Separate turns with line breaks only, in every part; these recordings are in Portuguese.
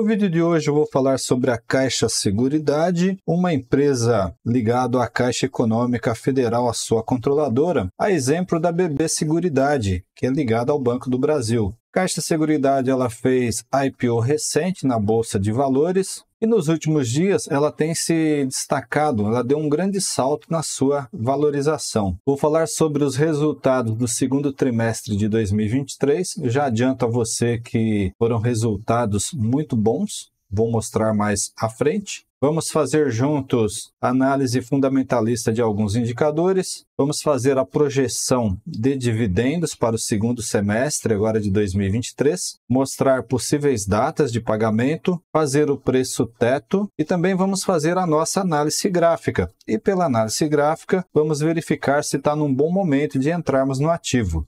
No vídeo de hoje eu vou falar sobre a Caixa Seguridade, uma empresa ligada à Caixa Econômica Federal, a sua controladora, a exemplo da BB Seguridade, que é ligada ao Banco do Brasil. Caixa Seguridade ela fez IPO recente na bolsa de valores e nos últimos dias ela tem se destacado, ela deu um grande salto na sua valorização. Vou falar sobre os resultados do segundo trimestre de 2023. Já adianto a você que foram resultados muito bons vou mostrar mais à frente. Vamos fazer juntos análise fundamentalista de alguns indicadores. Vamos fazer a projeção de dividendos para o segundo semestre agora de 2023, mostrar possíveis datas de pagamento, fazer o preço teto e também vamos fazer a nossa análise gráfica. E pela análise gráfica, vamos verificar se está num bom momento de entrarmos no ativo.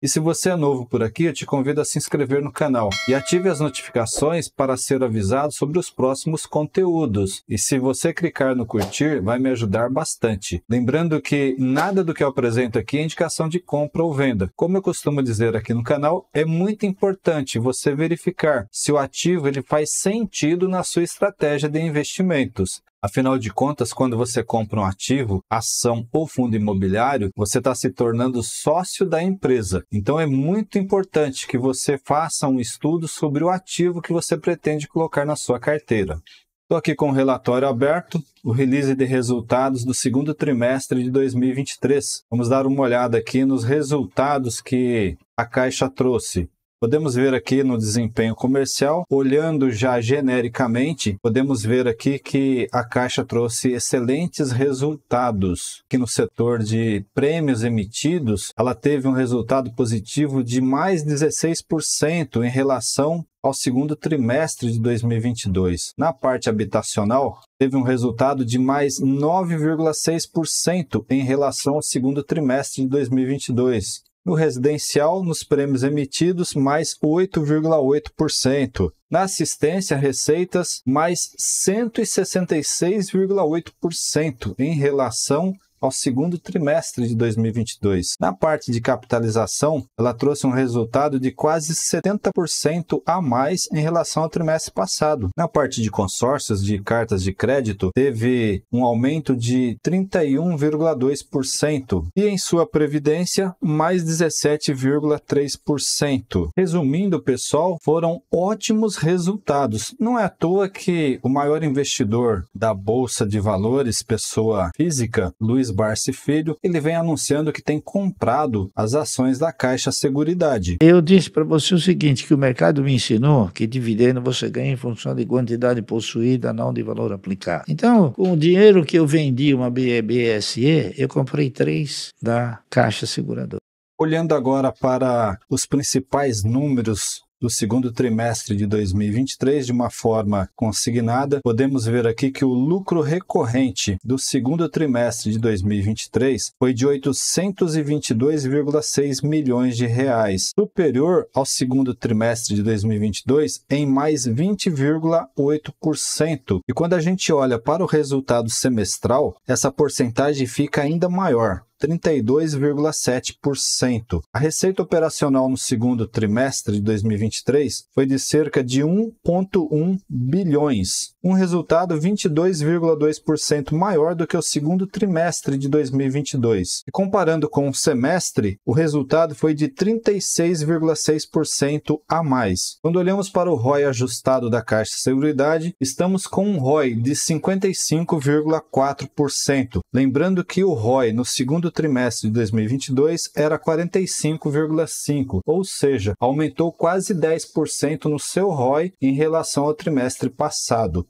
E se você é novo por aqui, eu te convido a se inscrever no canal e ative as notificações para ser avisado sobre os próximos conteúdos. E se você clicar no curtir, vai me ajudar bastante. Lembrando que nada do que eu apresento aqui é indicação de compra ou venda. Como eu costumo dizer aqui no canal, é muito importante você verificar se o ativo ele faz sentido na sua estratégia de investimentos. Afinal de contas, quando você compra um ativo, ação ou fundo imobiliário, você está se tornando sócio da empresa. Então é muito importante que você faça um estudo sobre o ativo que você pretende colocar na sua carteira. Estou aqui com o relatório aberto, o release de resultados do segundo trimestre de 2023. Vamos dar uma olhada aqui nos resultados que a Caixa trouxe. Podemos ver aqui no desempenho comercial, olhando já genericamente, podemos ver aqui que a Caixa trouxe excelentes resultados, que no setor de prêmios emitidos, ela teve um resultado positivo de mais 16% em relação ao segundo trimestre de 2022. Na parte habitacional, teve um resultado de mais 9,6% em relação ao segundo trimestre de 2022 no residencial, nos prêmios emitidos, mais 8,8%. Na assistência receitas, mais 166,8% em relação ao segundo trimestre de 2022. Na parte de capitalização, ela trouxe um resultado de quase 70% a mais em relação ao trimestre passado. Na parte de consórcios de cartas de crédito, teve um aumento de 31,2% e em sua previdência, mais 17,3%. Resumindo, pessoal, foram ótimos resultados. Não é à toa que o maior investidor da bolsa de valores, pessoa física, Luiz Luiz Barsi Filho, ele vem anunciando que tem comprado as ações da Caixa Seguridade. Eu disse para você o seguinte, que o mercado me ensinou que dividendo você ganha em função de quantidade possuída, não de valor aplicado. Então, com o dinheiro que eu vendi uma BBSE, eu comprei três da Caixa Seguradora. Olhando agora para os principais números do segundo trimestre de 2023 de uma forma consignada, podemos ver aqui que o lucro recorrente do segundo trimestre de 2023 foi de 822,6 milhões de reais, superior ao segundo trimestre de 2022 em mais 20,8%. E quando a gente olha para o resultado semestral, essa porcentagem fica ainda maior, 32,7%. A receita operacional no segundo trimestre de 2023 foi de cerca de 1,1 bilhões, um resultado 22,2% maior do que o segundo trimestre de 2022. E comparando com o semestre, o resultado foi de 36,6% a mais. Quando olhamos para o ROI ajustado da Caixa Seguridade, estamos com um ROI de 55,4%. Lembrando que o ROI no segundo segundo trimestre de 2022 era 45,5, ou seja, aumentou quase 10% no seu ROI em relação ao trimestre passado.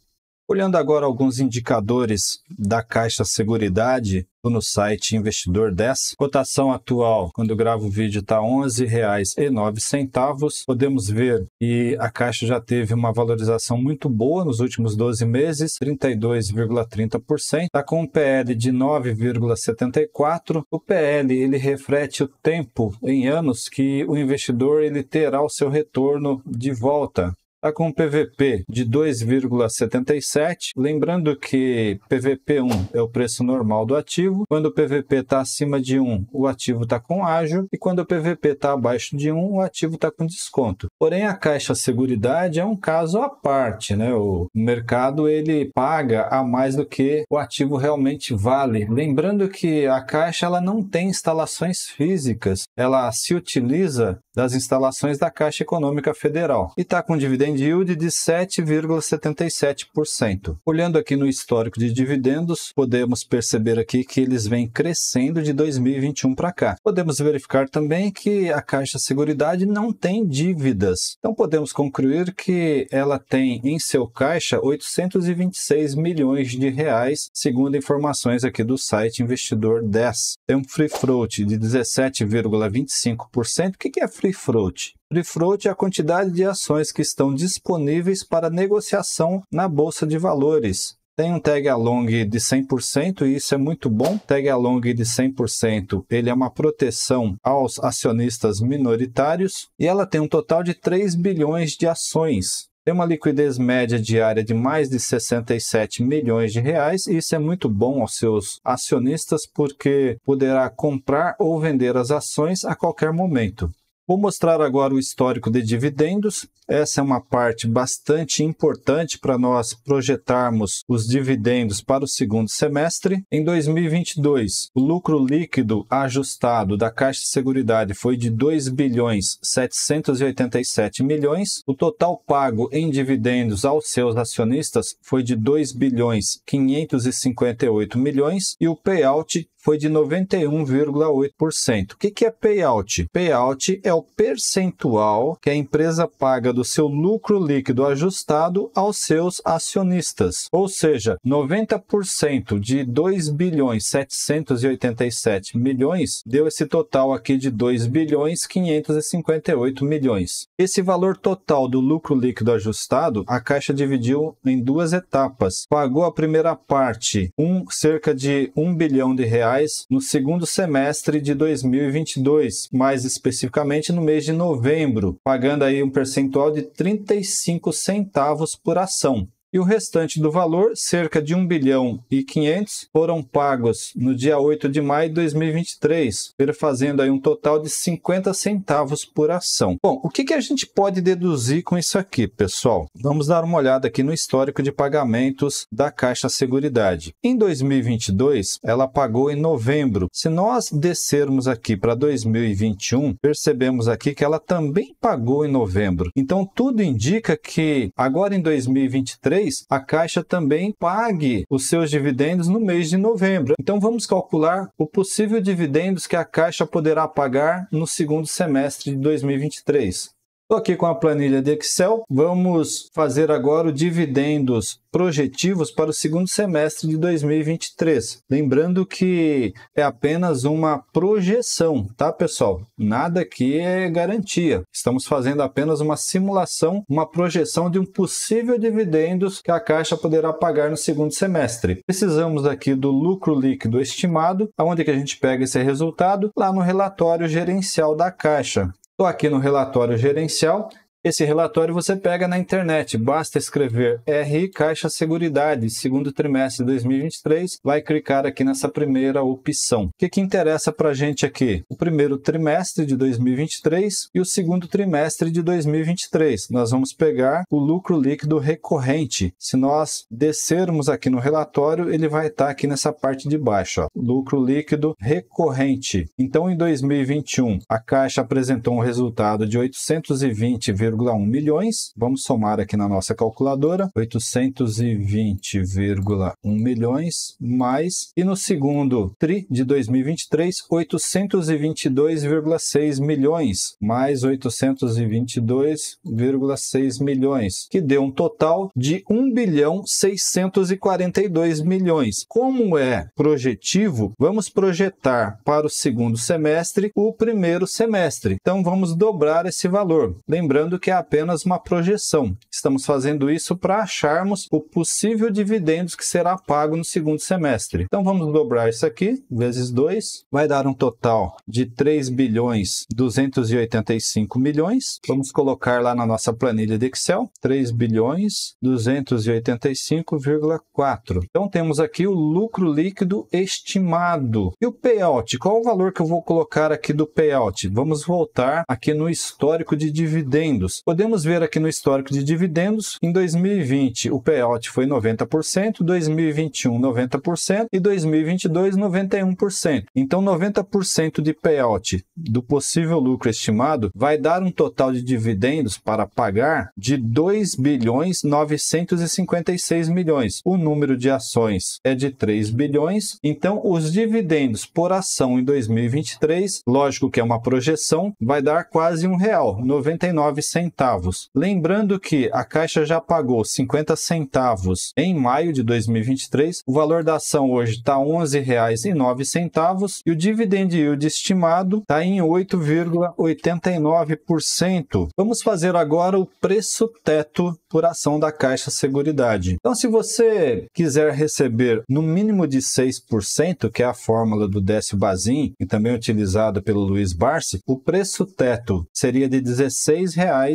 Olhando agora alguns indicadores da Caixa Seguridade no site Investidor 10, cotação atual, quando eu gravo o vídeo, está R$ 11,09. Podemos ver que a Caixa já teve uma valorização muito boa nos últimos 12 meses, 32,30%. Está com um PL de 9,74. O PL ele reflete o tempo em anos que o investidor ele terá o seu retorno de volta. Está com PVP de 2,77. Lembrando que PVP 1 é o preço normal do ativo. Quando o PVP está acima de 1, o ativo está com ágio. E quando o PVP está abaixo de 1, o ativo está com desconto. Porém, a Caixa Seguridade é um caso à parte. Né? O mercado ele paga a mais do que o ativo realmente vale. Lembrando que a Caixa ela não tem instalações físicas. Ela se utiliza das instalações da Caixa Econômica Federal e está com dividend yield de 7,77%. Olhando aqui no histórico de dividendos, podemos perceber aqui que eles vêm crescendo de 2021 para cá. Podemos verificar também que a Caixa Seguridade não tem dívidas. Então podemos concluir que ela tem em seu caixa 826 milhões de reais, segundo informações aqui do site Investidor 10. Tem um free float de 17,25%. O que é free free float. Free float é a quantidade de ações que estão disponíveis para negociação na bolsa de valores. Tem um tag along de 100% e isso é muito bom. Tag along de 100%, ele é uma proteção aos acionistas minoritários e ela tem um total de 3 bilhões de ações tem uma liquidez média diária de mais de 67 milhões de reais e isso é muito bom aos seus acionistas porque poderá comprar ou vender as ações a qualquer momento. Vou mostrar agora o histórico de dividendos. Essa é uma parte bastante importante para nós projetarmos os dividendos para o segundo semestre. Em 2022, o lucro líquido ajustado da Caixa de Seguridade foi de 2 bilhões 787 milhões. O total pago em dividendos aos seus acionistas foi de 2 bilhões 558 milhões e o payout foi de 91,8%. O que é payout? Payout é o percentual que a empresa paga do seu lucro líquido ajustado aos seus acionistas. Ou seja, 90% de 2 bilhões 787 milhões deu esse total aqui de 2 bilhões 558 milhões. Esse valor total do lucro líquido ajustado, a Caixa dividiu em duas etapas. Pagou a primeira parte, um cerca de 1 bilhão de reais no segundo semestre de 2022, mais especificamente somente no mês de novembro, pagando aí um percentual de 35 centavos por ação e o restante do valor, cerca de 1 bilhão e 500, foram pagos no dia 8 de maio de 2023, fazendo aí um total de 50 centavos por ação. Bom, o que, que a gente pode deduzir com isso aqui, pessoal? Vamos dar uma olhada aqui no histórico de pagamentos da Caixa Seguridade. Em 2022, ela pagou em novembro. Se nós descermos aqui para 2021, percebemos aqui que ela também pagou em novembro. Então, tudo indica que agora em 2023, mês, a Caixa também pague os seus dividendos no mês de novembro. Então vamos calcular o possível dividendos que a Caixa poderá pagar no segundo semestre de 2023. Estou aqui com a planilha de Excel. Vamos fazer agora o dividendos projetivos para o segundo semestre de 2023. Lembrando que é apenas uma projeção, tá, pessoal? Nada aqui é garantia. Estamos fazendo apenas uma simulação, uma projeção de um possível dividendos que a Caixa poderá pagar no segundo semestre. Precisamos aqui do lucro líquido estimado, aonde que a gente pega esse resultado? Lá no relatório gerencial da Caixa. Estou aqui no relatório gerencial esse relatório você pega na internet, basta escrever R Caixa Seguridade, segundo trimestre de 2023, vai clicar aqui nessa primeira opção. O que, que interessa para a gente aqui? O primeiro trimestre de 2023 e o segundo trimestre de 2023. Nós vamos pegar o lucro líquido recorrente. Se nós descermos aqui no relatório, ele vai estar tá aqui nessa parte de baixo, ó, lucro líquido recorrente. Então, em 2021, a Caixa apresentou um resultado de 820, 820,1 milhões. Vamos somar aqui na nossa calculadora: 820,1 milhões mais. E no segundo TRI de 2023, 822,6 milhões mais 822,6 milhões, que deu um total de 1 bilhão 642 milhões. Como é projetivo, vamos projetar para o segundo semestre o primeiro semestre. Então vamos dobrar esse valor. Lembrando que é apenas uma projeção. Estamos fazendo isso para acharmos o possível dividendos que será pago no segundo semestre. Então vamos dobrar isso aqui, vezes 2, vai dar um total de 3 bilhões 285 milhões. Vamos colocar lá na nossa planilha de Excel, 3 bilhões 285,4. Então temos aqui o lucro líquido estimado. E o payout, qual o valor que eu vou colocar aqui do payout? Vamos voltar aqui no histórico de dividendos dividendos. Podemos ver aqui no histórico de dividendos, em 2020 o payout foi 90%, 2021 90% e 2022 91%. Então 90% de payout do possível lucro estimado vai dar um total de dividendos para pagar de 2 bilhões 956 milhões. O número de ações é de 3 bilhões, então os dividendos por ação em 2023, lógico que é uma projeção, vai dar quase um real, 99 centavos centavos. Lembrando que a Caixa já pagou 50 centavos em maio de 2023, o valor da ação hoje está R$ 11,09 e o dividend yield estimado está em 8,89%. Vamos fazer agora o preço teto por ação da Caixa Seguridade. Então, se você quiser receber no mínimo de 6%, que é a fórmula do Décio Bazin e também utilizada pelo Luiz Barsi, o preço teto seria de R$ 16,00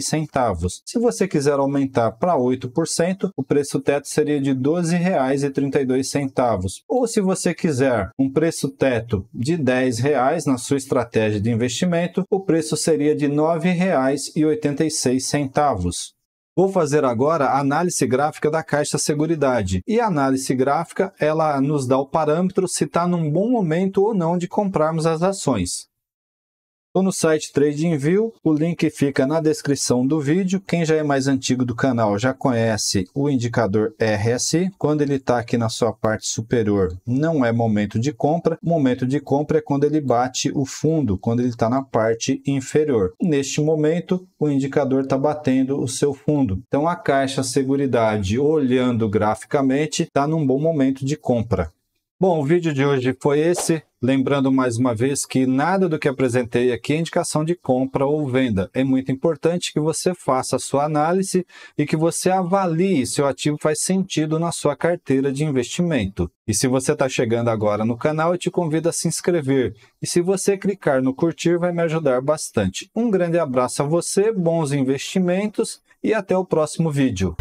centavos. Se você quiser aumentar para 8%, o preço teto seria de R$ 12,32. Ou se você quiser um preço teto de R$ 10,00 na sua estratégia de investimento, o preço seria de R$ 9,86. Vou fazer agora a análise gráfica da Caixa Seguridade. E a análise gráfica, ela nos dá o parâmetro se está num bom momento ou não de comprarmos as ações ou no site TradingView. O link fica na descrição do vídeo. Quem já é mais antigo do canal já conhece o indicador RSI. Quando ele está aqui na sua parte superior, não é momento de compra. O momento de compra é quando ele bate o fundo, quando ele está na parte inferior. Neste momento, o indicador está batendo o seu fundo. Então, a Caixa Seguridade, olhando graficamente, está num bom momento de compra. Bom, o vídeo de hoje foi esse. Lembrando mais uma vez que nada do que apresentei aqui é indicação de compra ou venda. É muito importante que você faça a sua análise e que você avalie se o ativo faz sentido na sua carteira de investimento. E se você está chegando agora no canal, eu te convido a se inscrever. E se você clicar no curtir, vai me ajudar bastante. Um grande abraço a você, bons investimentos e até o próximo vídeo.